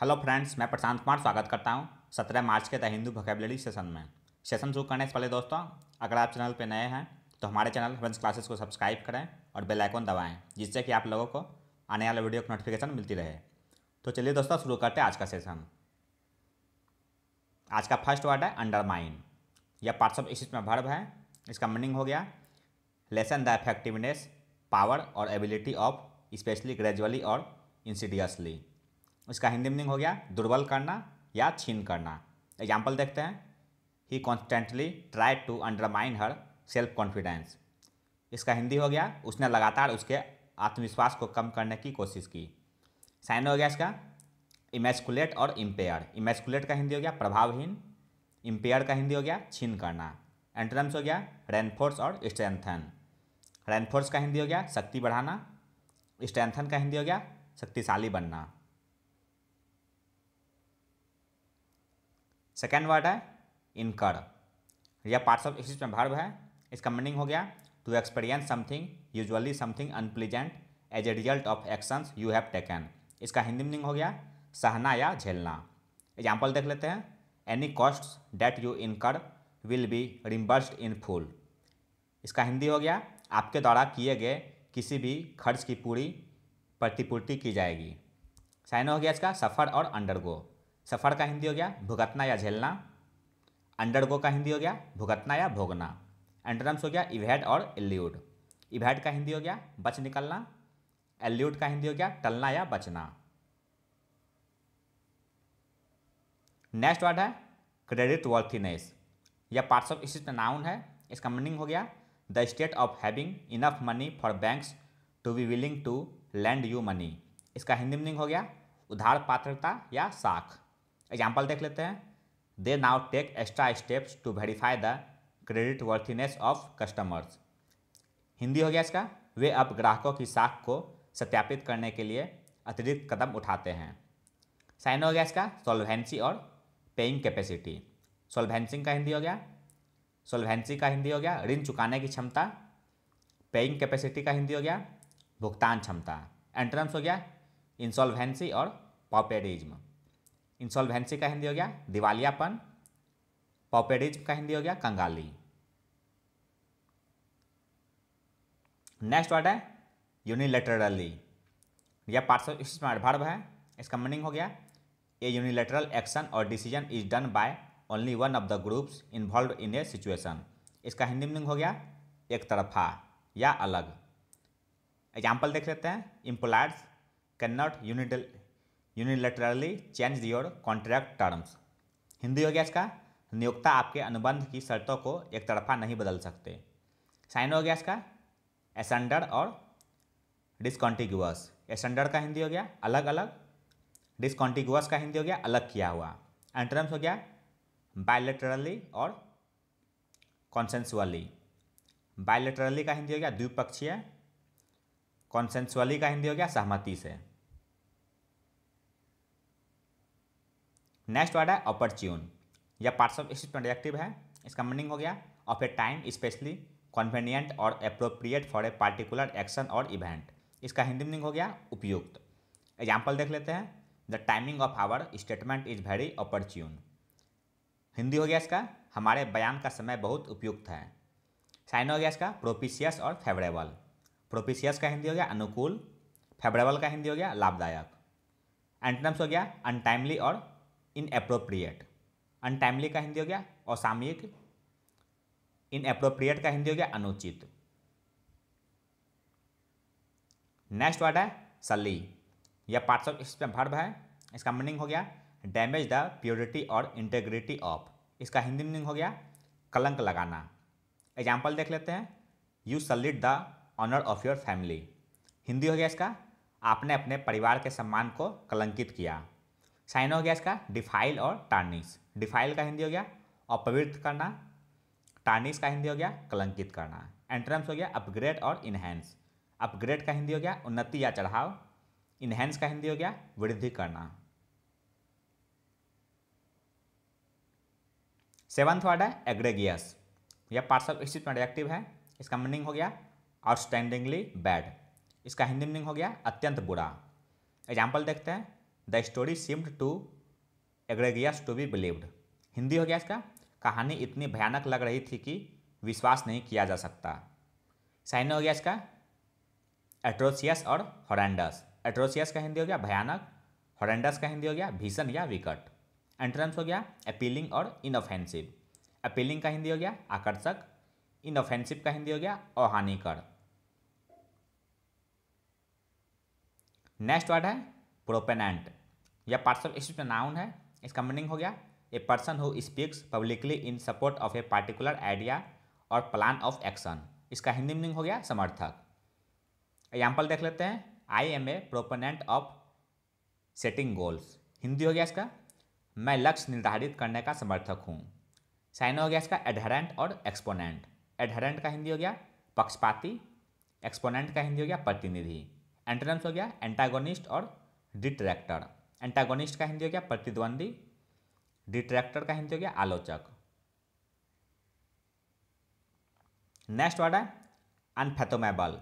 hello friends मैं प्रशांत कुमार स्वागत करता हूं सत्रह मार्च के द हिंदू वोकेबलरी सेशन में सेशन शुरू करने से पहले दोस्तों अगर आप चैनल पर नए हैं तो हमारे चैनल फ्रेंड्स क्लासेस को सब्सक्राइब करें और बेल आइकन दबाएं जिससे कि आप लोगों को आने वाले वीडियो की नोटिफिकेशन मिलती रहे तो चलिए दोस्तों शुरू करते हैं आज का सेशन आज का फर्स्ट वर्ड है अंडरमाइन यह पार्ट्स ऑफ इसमें में भर्व है इसका मीनिंग हो गया लेसन द इफेक्टिवनेस पावर और एबिलिटी ऑफ स्पेशली ग्रेजुअली और इंसिडियसली इसका हिंदी मीनिंग हो गया दुर्बल करना या छीन करना एग्जाम्पल देखते हैं he constantly try to undermine her self confidence इसका हिंदी हो गया उसने लगातार उसके आत्मविश्वास को कम करने की कोशिश की साइन हो गया इसका इमेस्कुलेट और इम्पेयर इमेस्कुलेट का हिंदी हो गया प्रभावहीन इम्पेयर का हिंदी हो गया छीन करना एंट्रेंस हो गया रेनफोर्स और स्ट्रेंथन रेनफोर्स का हिंदी हो गया शक्ति बढ़ाना स्ट्रेंथन का हिंदी हो गया शक्तिशाली बनना सेकेंड वर्ड है इनकर या पार्ट्स ऑफ एक्सिस में भर्व है इसका मीनिंग हो गया to experience something usually something unpleasant as a result of actions you have taken इसका हिंदी मीनिंग हो गया सहना या झेलना एग्जाम्पल देख लेते हैं any cost that you incur will be reimbursed in full इसका हिंदी हो गया आपके द्वारा किए गए किसी भी खर्च की पूरी प्रतिपूर्ति की जाएगी साइन हो गया इसका सफ़र और अंडरगो सफ़र का हिंदी हो गया भुगतना या झेलना अंडरगो का हिंदी हो गया भुगतना या भोगना एंड्रम्स हो गया इवेड और एल्यूड इवेड का हिंदी हो गया बच निकलना एल्यूड का हिंदी हो गया टलना या बचना नेक्स्ट वर्ड है क्रेडिट वर्थीनेस यह पार्ट्स ऑफ स्टेट नाउन है इसका मीनिंग हो गया the state of having enough money for banks to be willing to lend you money इसका हिंदी मीनिंग हो गया उधार पात्रता या साख एग्जाम्पल देख लेते हैं they now take extra steps to verify the creditworthiness of customers Hindi हो गया इसका वे अब ग्राहकों की साख को सत्यापित करने के लिए अतिरिक्त कदम उठाते हैं साइन हो गया इसका सोलभेंसी और पेइंग कैपेसिटी सोलभेंसिंग का हिंदी हो गया सोलभेंसी का हिंदी हो गया ऋण चुकाने की क्षमता पेइंग कैपेसिटी का हिंदी हो गया भुगतान क्षमता एंट्रेंस हो गया इंसॉल्वेंसी और पॉपेरिज्म इंसॉल्वेंसी का हिंदी हो गया दिवालियापन पॉपेडिज्म का हिंदी हो गया कंगाली नेक्स्ट वर्ड है यूनिलेटरली यह पार्सल ऑफ है इसका मीनिंग हो गया ए यूनिलेटरल एक्शन और decision is done by only one of the groups involved in a situation इसका हिंदी मीनिंग हो गया एक तरफा या अलग एग्जाम्पल देख लेते हैं employers can not unilaterally change your contract terms Hindi हो गया इसका नियोक्ता आपके अनुबंध की शर्तों को एक तरफा नहीं बदल सकते साइन हो गया इसका एसेंडर और डिसकॉन्टिग्यूअस एसेंडर का हिंदी हो गया अलग अलग डिसकॉन्टिग्यूअस का हिंदी हो गया अलग किया हुआ एंट्रम्स हो गया बायोलेटरली और कॉन्सेंसुअली बायोलेटरली का हिंदी हो गया द्विपक्षीय कॉन्सेंसुअली का हिंदी हो गया सहमति से नेक्स्ट वर्ड है अपरच्यून यह पार्ट्स ऑफ स्पीच प्रोडक्टिव है इसका मीनिंग हो गया of a time specially convenient और appropriate for a particular action और इवेंट इसका हिंदी मीनिंग हो गया उपयुक्त एग्जाम्पल देख लेते हैं the timing of our statement is very opportune Hindi हो गया इसका हमारे बयान का समय बहुत उपयुक्त है साइन हो गया इसका प्रोपिशियस और फेवरेबल प्रोपिशियस का हिंदी हो गया अनुकूल फेवरेबल का हिंदी हो गया लाभदायक एंटनम्स हो गया अनटाइमली और इनएप्रोप्रिएट अनटाइमली का हिंदी हो गया असामयिक अप्रोप्रिएट का हिंदी हो गया अनुचित नेक्स्ट वर्ड है सली यह पार्ट ऑफ इसमें भर्व है इसका मीनिंग हो गया डैमेज द प्योरिटी और इंटेग्रिटी ऑफ इसका हिंदी मीनिंग हो गया कलंक लगाना एग्जाम्पल देख लेते हैं you sullied the honour of your family Hindi हो गया इसका आपने अपने परिवार के सम्मान को कलंकित किया साइन हो गया इसका डिफाइल और टार्निश डिफाइल का हिंदी हो गया अपवृत्त करना टार्निश का हिंदी हो गया कलंकित करना एंट्रम्स हो गया अपग्रेड और इन्हेंस अपग्रेड का हिंदी हो गया उन्नति या चढ़ाव इन्हेंस का हिंदी हो गया वृद्धि करना सेवंथ वर्ड है एग्रेगियस यह पार्सल स्थित में रिएक्टिव है इसका मीनिंग हो गया आउटस्टैंडिंगली बैड इसका हिंदी मीनिंग हो गया अत्यंत बुरा एग्जाम्पल देखते हैं the story seemed to egregious to be believed Hindi हो गया इसका कहानी इतनी भयानक लग रही थी कि विश्वास नहीं किया जा सकता साइन हो गया इसका एट्रोसियस और हॉरेंडस एट्रोसियस का हिंदी हो गया भयानक हॉरेंडस का हिंदी हो गया भीषण या विकट एंट्रेंस हो गया अपीलिंग और इनऑफेंसिव अपीलिंग का हिंदी हो गया आकर्षक इनऑफेंसिव का हिंदी हो गया अहानिकर नेक्स्ट वर्ड है प्रोपेनेंट यह पार्सल इस नाउन है इसका मीनिंग हो गया a person who speaks publicly in support of a particular idea और प्लान ऑफ एक्शन इसका हिंदी मीनिंग हो गया समर्थक एग्जाम्पल देख लेते हैं I am a proponent of setting goals Hindi हो गया इसका मैं लक्ष्य निर्धारित करने का समर्थक हूँ साइन हो गया इसका एडहरेंट और एक्सपोनेंट एडहरेंट का हिंदी हो गया पक्षपाती एक्सपोनेंट का हिंदी हो गया प्रतिनिधि एंट्रेंस हो गया एंटागोनिस्ट और डिट्रैक्टर एंटागोनिस्ट का हिंदी हो गया प्रतिद्वंदी डिट्रैक्टर का हिंदी हो गया आलोचक नेक्स्ट वर्ड है अनफेथोमेबल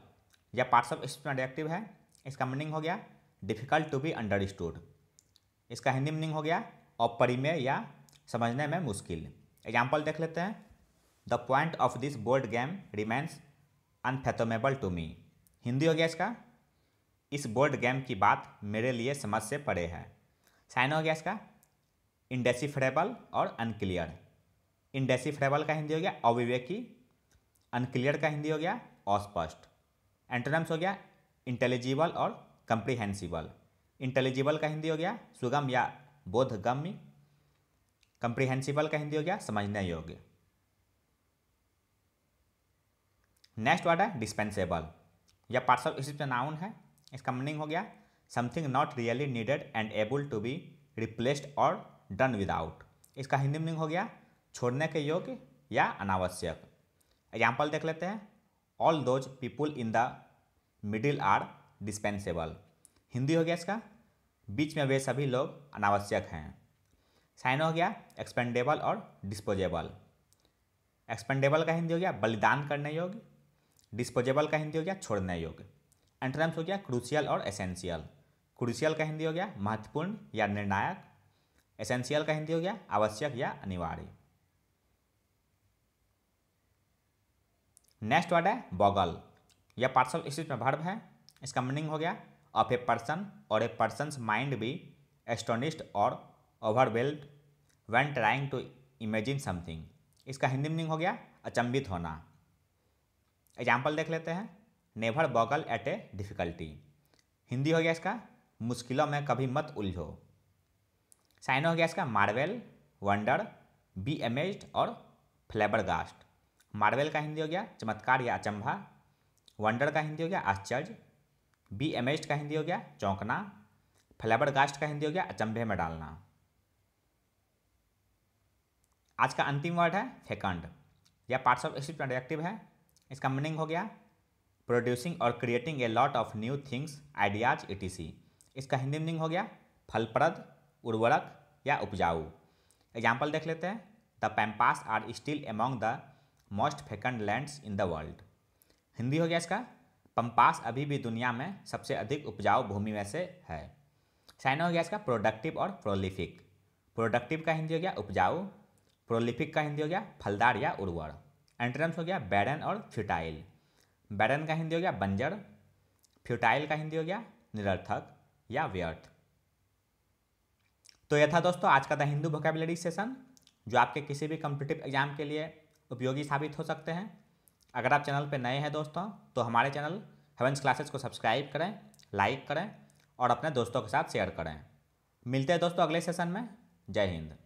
या पार्ट्स ऑफ स्पीच एडजेक्टिव है इसका मीनिंग हो गया डिफिकल्ट टू बी अंडरस्टूड इसका हिंदी मीनिंग हो गया अपरिमेय या समझने में मुश्किल एग्जाम्पल देख लेते हैं the point of this board game remains unfathomable to me Hindi हो गया इसका इस बोर्ड गेम की बात मेरे लिए समझ से पड़े है साइन हो गया इसका इंडेसिफरेबल और अनक्लियर इंडेसिफरेबल का हिंदी हो गया अविवेकी अनक्लियर का हिंदी हो गया अस्पष्ट एंटोनम्स हो गया इंटेलिजिबल और कंप्रीहेंसिबल इंटेलिजिबल का हिंदी हो गया सुगम या बोधगम्य कंप्रीहेंसिबल का हिंदी हो गया समझने योग्य नेक्स्ट वर्ड है डिस्पेंसेबल या पार्सल नाउन है इसका मीनिंग हो गया something not really needed and able to be replaced और डन विदाउट इसका हिंदी मीनिंग हो गया छोड़ने के योग्य या अनावश्यक एग्जाम्पल देख लेते हैं all those people in the middle are dispensable Hindi हो गया इसका बीच में वे सभी लोग अनावश्यक हैं साइन हो गया एक्सपेंडेबल और डिस्पोजेबल एक्सपेंडेबल का हिंदी हो गया बलिदान करने योग्य डिस्पोजेबल का हिंदी हो गया छोड़ने योग्य एंट्रेंस हो गया क्रूशियल और एसेंशियल क्रूशियल का हिंदी हो गया महत्वपूर्ण या निर्णायक एसेंशियल का हिंदी हो गया आवश्यक या अनिवार्य नेक्स्ट वर्ड है बॉगल यह पार्सल स्थित में भर्व है इसका मीनिंग हो गया ऑफ ए पर्सन और a person mind be astonished और overwhelmed when trying to imagine something इसका हिंदी मीनिंग हो गया अचंभित होना एग्जाम्पल देख लेते हैं never boggle at a difficulty Hindi हो गया इसका मुश्किलों में कभी मत उलझो साइन हो गया इसका मार्वेल वंडर बी एमेज्ड और फ्लेबरगास्ट मार्वेल का हिंदी हो गया चमत्कार या अचंभा वंडर का हिंदी हो गया आश्चर्य बी एमेज्ड का हिंदी हो गया चौंकना फ्लेबरगास्ट का हिंदी हो गया अचंभे में डालना आज का अंतिम वर्ड है फेकंड या पार्ट्स ऑफ एक्सिप्ट एडजेक्टिव है इसका मीनिंग हो गया प्रोड्यूसिंग और creating a lot of new things ideas ई इसका हिंदी मीनिंग हो गया फलप्रद उर्वरक या उपजाऊ एग्जाम्पल देख लेते हैं the pampas are still among the most fecund lands in the world Hindi हो गया इसका पम्पास अभी भी दुनिया में सबसे अधिक उपजाऊ भूमि में से है चाइना हो गया इसका प्रोडक्टिव और प्रोलिफिक प्रोडक्टिव का हिंदी हो गया उपजाऊ प्रोलिफिक का हिंदी हो गया फलदार या उर्वर एंट्रेंस हो गया बैरन और फिटाइल बैरन का हिंदी हो गया बंजर फ्यूटाइल का हिंदी हो गया निरर्थक या व्यर्थ तो यह था दोस्तों आज का द हिंदू वोकेबलरी सेशन जो आपके किसी भी कम्पिटिटिव एग्जाम के लिए उपयोगी साबित हो सकते हैं अगर आप चैनल पर नए हैं दोस्तों तो हमारे चैनल हेवंस क्लासेस को सब्सक्राइब करें लाइक करें और अपने दोस्तों के साथ शेयर करें मिलते हैं दोस्तों अगले सेशन में जय हिंद